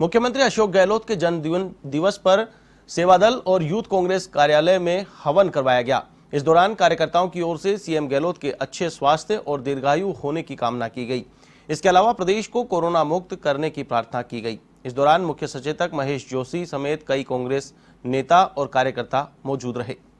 मुख्यमंत्री अशोक गहलोत के जन्म दिवस पर सेवादल और यूथ कांग्रेस कार्यालय में हवन करवाया गया इस दौरान कार्यकर्ताओं की ओर से सीएम गहलोत के अच्छे स्वास्थ्य और दीर्घायु होने की कामना की गई इसके अलावा प्रदेश को कोरोना मुक्त करने की प्रार्थना की गई इस दौरान मुख्य सचेतक महेश जोशी समेत कई कांग्रेस नेता और कार्यकर्ता मौजूद रहे